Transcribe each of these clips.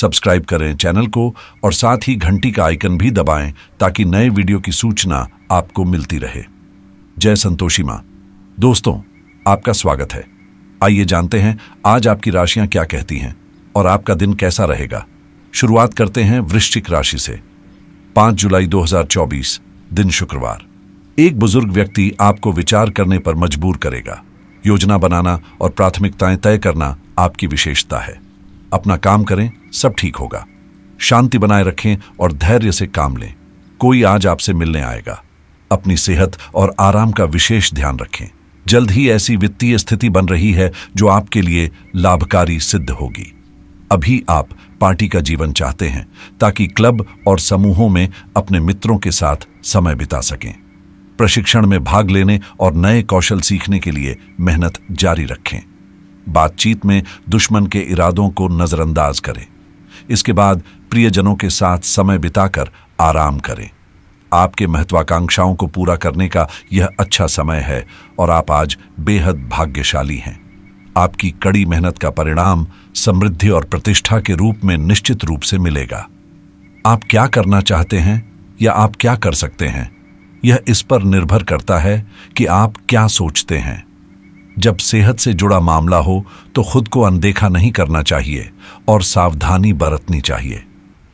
Subscribe करें channel को और साथ ही घंटी का आइकन भी दबाएं ताकि नए वीडियो की सूचना आपको मिलती रहे जय संतोषी माँ दोस्तों आपका स्वागत है आइए जानते हैं आज आपकी राशियां क्या कहती हैं और आपका दिन कैसा रहेगा शुरुआत करते हैं वृश्चिक राशि से 5 जुलाई 2024 दिन शुक्रवार एक बुजुर्ग व्यक्ति आपको विचार करने पर मजबूर करेगा योजना बनाना और प्राथमिकताएं तय करना आपकी विशेषता है अपना काम करें सब ठीक होगा शांति बनाए रखें और धैर्य से काम लें कोई आज आपसे मिलने आएगा अपनी सेहत और आराम का विशेष ध्यान रखें जल्द ही ऐसी वित्तीय स्थिति बन रही है जो आपके लिए लाभकारी सिद्ध होगी अभी आप पार्टी का जीवन चाहते हैं ताकि क्लब और समूहों में अपने मित्रों के साथ समय बिता सकें प्रशिक्षण में भाग लेने और नए कौशल सीखने के लिए मेहनत जारी रखें बातचीत में दुश्मन के इरादों को नज़रअंदाज करें इसके बाद प्रियजनों के साथ समय बिताकर आराम करें आपके महत्वाकांक्षाओं को पूरा करने का यह अच्छा समय है और आप आज बेहद भाग्यशाली हैं आपकी कड़ी मेहनत का परिणाम समृद्धि और प्रतिष्ठा के रूप में निश्चित रूप से मिलेगा आप क्या करना चाहते हैं या आप क्या कर सकते हैं यह इस पर निर्भर करता है कि आप क्या सोचते हैं जब सेहत से जुड़ा मामला हो तो खुद को अनदेखा नहीं करना चाहिए और सावधानी बरतनी चाहिए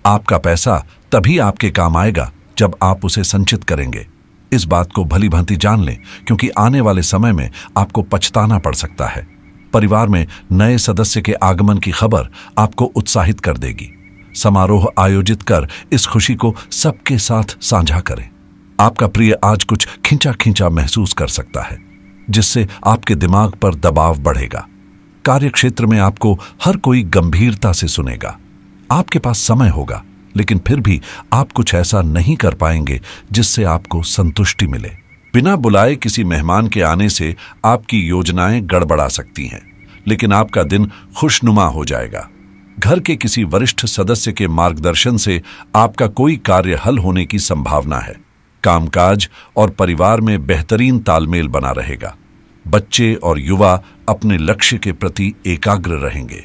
आपका पैसा तभी आपके काम आएगा जब आप उसे संचित करेंगे इस बात को भली भांति जान लें क्योंकि आने वाले समय में आपको पछताना पड़ सकता है परिवार में नए सदस्य के आगमन की खबर आपको उत्साहित कर देगी समारोह आयोजित कर इस खुशी को सबके साथ साझा करें आपका प्रिय आज कुछ खिंचा खींचा महसूस कर सकता है जिससे आपके दिमाग पर दबाव बढ़ेगा कार्यक्षेत्र में आपको हर कोई गंभीरता से सुनेगा आपके पास समय होगा लेकिन फिर भी आप कुछ ऐसा नहीं कर पाएंगे जिससे आपको संतुष्टि मिले बिना बुलाए किसी मेहमान के आने से आपकी योजनाएं गड़बड़ा सकती हैं लेकिन आपका दिन खुशनुमा हो जाएगा घर के किसी वरिष्ठ सदस्य के मार्गदर्शन से आपका कोई कार्य हल होने की संभावना है कामकाज और परिवार में बेहतरीन तालमेल बना रहेगा बच्चे और युवा अपने लक्ष्य के प्रति एकाग्र रहेंगे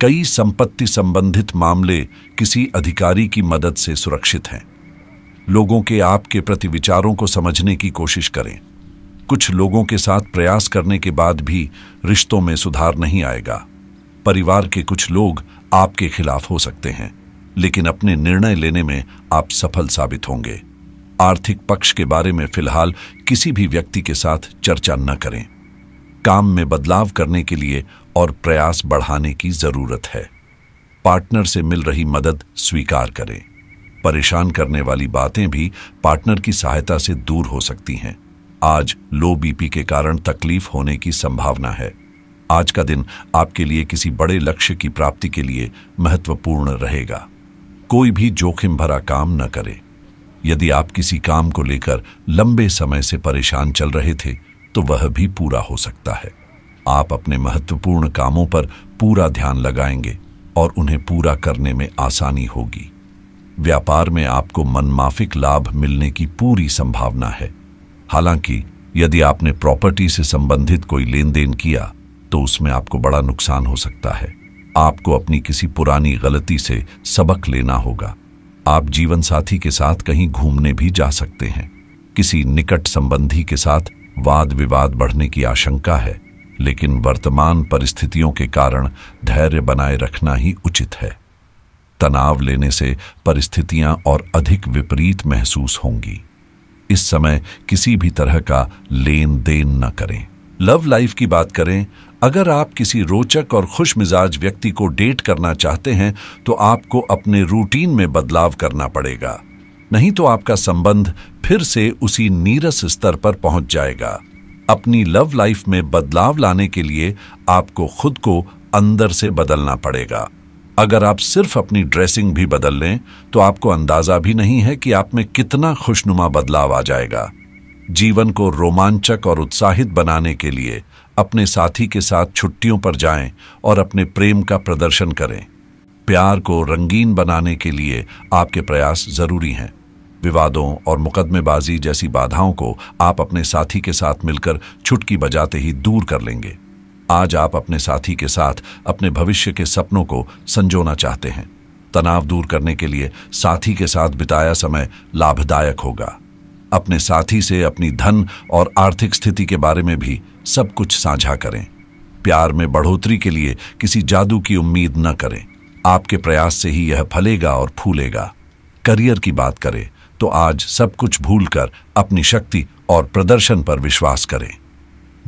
कई संपत्ति संबंधित मामले किसी अधिकारी की मदद से सुरक्षित हैं लोगों के आपके प्रति विचारों को समझने की कोशिश करें कुछ लोगों के साथ प्रयास करने के बाद भी रिश्तों में सुधार नहीं आएगा परिवार के कुछ लोग आपके खिलाफ हो सकते हैं लेकिन अपने निर्णय लेने में आप सफल साबित होंगे आर्थिक पक्ष के बारे में फिलहाल किसी भी व्यक्ति के साथ चर्चा न करें काम में बदलाव करने के लिए और प्रयास बढ़ाने की जरूरत है पार्टनर से मिल रही मदद स्वीकार करें परेशान करने वाली बातें भी पार्टनर की सहायता से दूर हो सकती हैं आज लो बीपी के कारण तकलीफ होने की संभावना है आज का दिन आपके लिए किसी बड़े लक्ष्य की प्राप्ति के लिए महत्वपूर्ण रहेगा कोई भी जोखिम भरा काम न करें यदि आप किसी काम को लेकर लंबे समय से परेशान चल रहे थे तो वह भी पूरा हो सकता है आप अपने महत्वपूर्ण कामों पर पूरा ध्यान लगाएंगे और उन्हें पूरा करने में आसानी होगी व्यापार में आपको मनमाफिक लाभ मिलने की पूरी संभावना है हालांकि यदि आपने प्रॉपर्टी से संबंधित कोई लेन देन किया तो उसमें आपको बड़ा नुकसान हो सकता है आपको अपनी किसी पुरानी गलती से सबक लेना होगा आप जीवन साथी के साथ कहीं घूमने भी जा सकते हैं किसी निकट संबंधी के साथ वाद विवाद बढ़ने की आशंका है लेकिन वर्तमान परिस्थितियों के कारण धैर्य बनाए रखना ही उचित है तनाव लेने से परिस्थितियां और अधिक विपरीत महसूस होंगी इस समय किसी भी तरह का लेन देन न करें लव लाइफ की बात करें अगर आप किसी रोचक और खुश मिजाज व्यक्ति को डेट करना चाहते हैं तो आपको अपने रूटीन में बदलाव करना पड़ेगा नहीं तो आपका संबंध फिर से उसी नीरस स्तर पर पहुंच जाएगा अपनी लव लाइफ में बदलाव लाने के लिए आपको खुद को अंदर से बदलना पड़ेगा अगर आप सिर्फ अपनी ड्रेसिंग भी बदल लें तो आपको अंदाज़ा भी नहीं है कि आप में कितना खुशनुमा बदलाव आ जाएगा जीवन को रोमांचक और उत्साहित बनाने के लिए अपने साथी के साथ छुट्टियों पर जाएं और अपने प्रेम का प्रदर्शन करें प्यार को रंगीन बनाने के लिए आपके प्रयास जरूरी हैं विवादों और मुकदमेबाजी जैसी बाधाओं को आप अपने साथी के साथ मिलकर छुटकी बजाते ही दूर कर लेंगे आज आप अपने साथी के साथ अपने भविष्य के सपनों को संजोना चाहते हैं तनाव दूर करने के लिए साथी के साथ बिताया समय लाभदायक होगा अपने साथी से अपनी धन और आर्थिक स्थिति के बारे में भी सब कुछ साझा करें प्यार में बढ़ोतरी के लिए किसी जादू की उम्मीद न करें आपके प्रयास से ही यह फलेगा और फूलेगा करियर की बात करें तो आज सब कुछ भूलकर अपनी शक्ति और प्रदर्शन पर विश्वास करें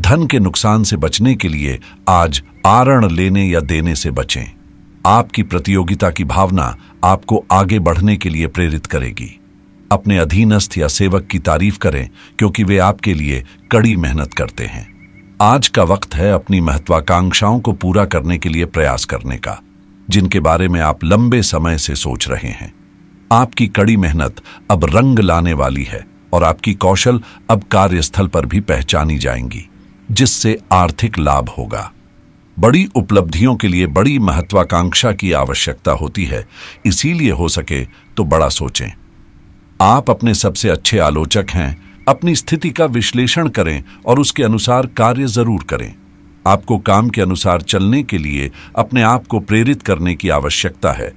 धन के नुकसान से बचने के लिए आज आरण लेने या देने से बचें आपकी प्रतियोगिता की भावना आपको आगे बढ़ने के लिए प्रेरित करेगी अपने अधीनस्थ या सेवक की तारीफ करें क्योंकि वे आपके लिए कड़ी मेहनत करते हैं आज का वक्त है अपनी महत्वाकांक्षाओं को पूरा करने के लिए प्रयास करने का जिनके बारे में आप लंबे समय से सोच रहे हैं आपकी कड़ी मेहनत अब रंग लाने वाली है और आपकी कौशल अब कार्यस्थल पर भी पहचानी जाएंगी जिससे आर्थिक लाभ होगा बड़ी उपलब्धियों के लिए बड़ी महत्वाकांक्षा की आवश्यकता होती है इसीलिए हो सके तो बड़ा सोचें आप अपने सबसे अच्छे आलोचक हैं अपनी स्थिति का विश्लेषण करें और उसके अनुसार कार्य जरूर करें आपको काम के अनुसार चलने के लिए अपने आप को प्रेरित करने की आवश्यकता है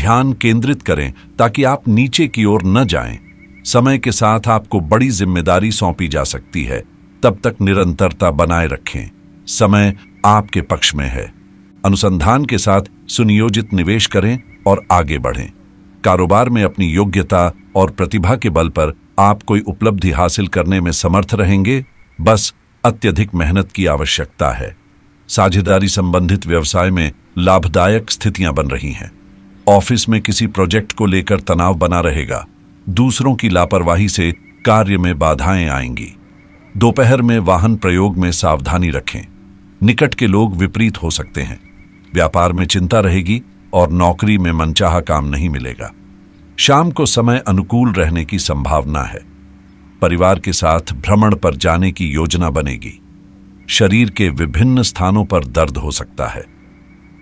ध्यान केंद्रित करें ताकि आप नीचे की ओर न जाएं। समय के साथ आपको बड़ी जिम्मेदारी सौंपी जा सकती है तब तक निरंतरता बनाए रखें समय आपके पक्ष में है अनुसंधान के साथ सुनियोजित निवेश करें और आगे बढ़ें कारोबार में अपनी योग्यता और प्रतिभा के बल पर आप कोई उपलब्धि हासिल करने में समर्थ रहेंगे बस अत्यधिक मेहनत की आवश्यकता है साझेदारी संबंधित व्यवसाय में लाभदायक स्थितियां बन रही हैं ऑफिस में किसी प्रोजेक्ट को लेकर तनाव बना रहेगा दूसरों की लापरवाही से कार्य में बाधाएं आएंगी दोपहर में वाहन प्रयोग में सावधानी रखें निकट के लोग विपरीत हो सकते हैं व्यापार में चिंता रहेगी और नौकरी में मनचाहा काम नहीं मिलेगा शाम को समय अनुकूल रहने की संभावना है परिवार के साथ भ्रमण पर जाने की योजना बनेगी शरीर के विभिन्न स्थानों पर दर्द हो सकता है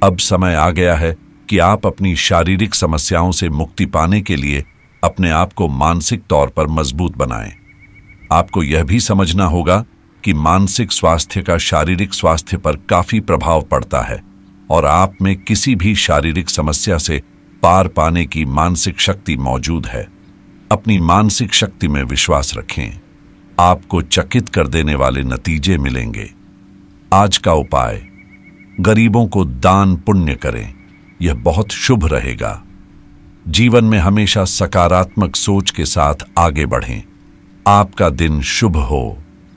अब समय आ गया है कि आप अपनी शारीरिक समस्याओं से मुक्ति पाने के लिए अपने आप को मानसिक तौर पर मजबूत बनाएं। आपको यह भी समझना होगा कि मानसिक स्वास्थ्य का शारीरिक स्वास्थ्य पर काफी प्रभाव पड़ता है और आप में किसी भी शारीरिक समस्या से पार पाने की मानसिक शक्ति मौजूद है अपनी मानसिक शक्ति में विश्वास रखें आपको चकित कर देने वाले नतीजे मिलेंगे आज का उपाय गरीबों को दान पुण्य करें यह बहुत शुभ रहेगा जीवन में हमेशा सकारात्मक सोच के साथ आगे बढ़ें आपका दिन शुभ हो